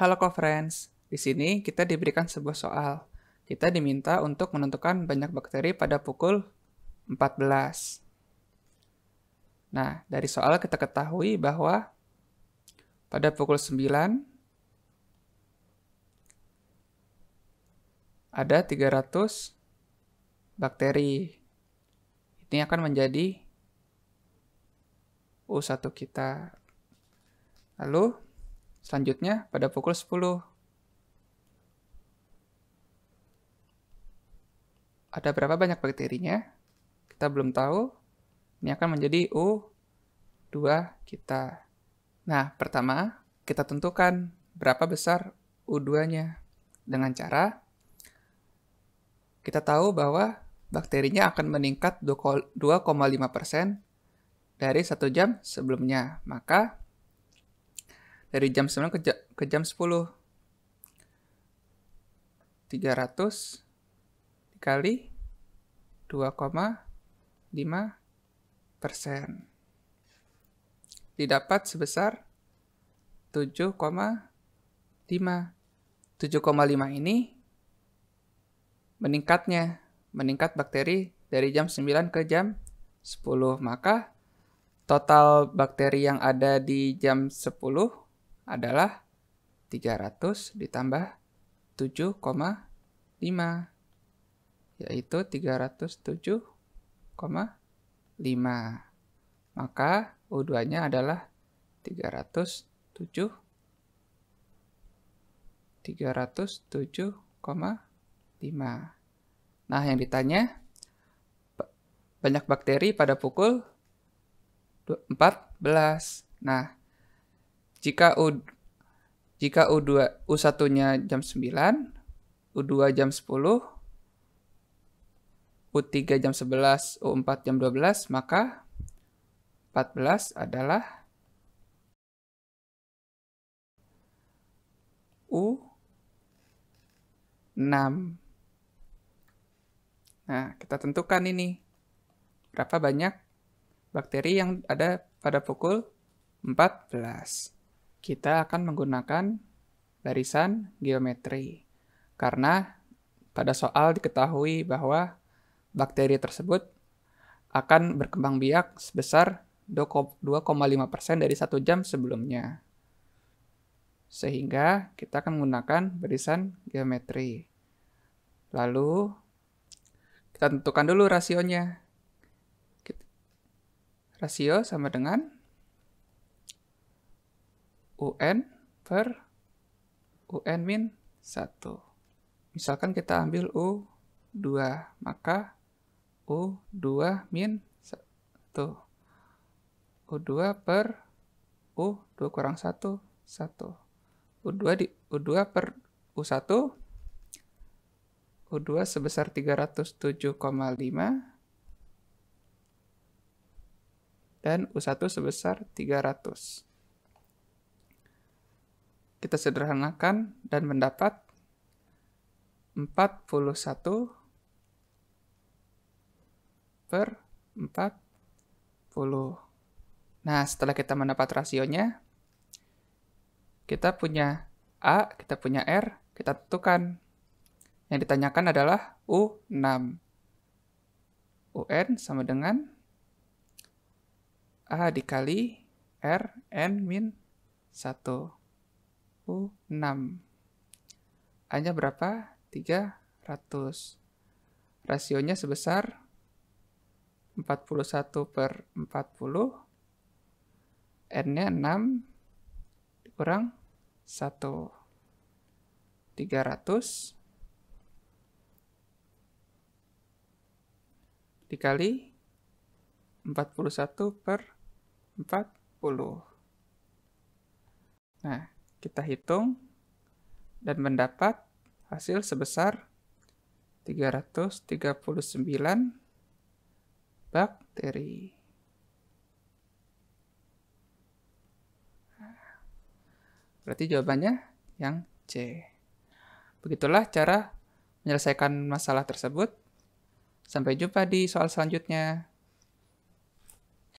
Halo co-friends, di sini kita diberikan sebuah soal. Kita diminta untuk menentukan banyak bakteri pada pukul 14. Nah, dari soal kita ketahui bahwa pada pukul 9 ada 300 bakteri. Ini akan menjadi U1 kita. Lalu Selanjutnya pada pukul 10. Ada berapa banyak bakterinya? Kita belum tahu. Ini akan menjadi U2 kita. Nah, pertama kita tentukan berapa besar U2-nya. Dengan cara kita tahu bahwa bakterinya akan meningkat 2,5% dari satu jam sebelumnya. Maka dari jam 9 ke, ke jam 10 300 dikali 2,5 persen didapat sebesar 7,5 7,5 ini meningkatnya meningkat bakteri dari jam 9 ke jam 10 maka total bakteri yang ada di jam 10 adalah 300 ditambah 7,5 yaitu 307,5 maka U2-nya adalah 307 307,5 Nah yang ditanya banyak bakteri pada pukul 14 Nah jika U jika U2 U1-nya jam 9, U2 jam 10, U3 jam 11, U4 jam 12, maka 14 adalah U6. Nah, kita tentukan ini berapa banyak bakteri yang ada pada pukul 14 kita akan menggunakan barisan geometri. Karena pada soal diketahui bahwa bakteri tersebut akan berkembang biak sebesar 2,5% dari satu jam sebelumnya. Sehingga kita akan menggunakan barisan geometri. Lalu kita tentukan dulu rasionya. Rasio sama dengan UN per UN min 1. Misalkan kita ambil U2, maka U2 min 1. U2 per U2 kurang 1, 1. U2, di, U2 per U1, U2 sebesar 307,5, dan U1 sebesar 300 kita sederhanakan dan mendapat 41 per 40. Nah, setelah kita mendapat rasionya, kita punya A, kita punya R, kita tentukan. Yang ditanyakan adalah U6. UN sama dengan A dikali R, N, min 1. A-nya berapa? 300. Rasionya sebesar 41 per 40. N-nya 6 dikurang 1. 300 dikali 41 per 40. Nah, kita hitung dan mendapat hasil sebesar 339 bakteri. Berarti jawabannya yang C. Begitulah cara menyelesaikan masalah tersebut. Sampai jumpa di soal selanjutnya.